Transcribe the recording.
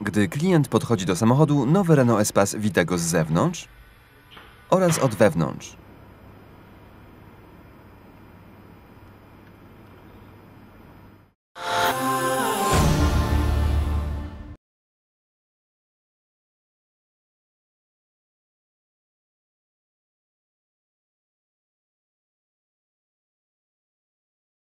Gdy klient podchodzi do samochodu, nowy Renault Espace wita go z zewnątrz oraz od wewnątrz.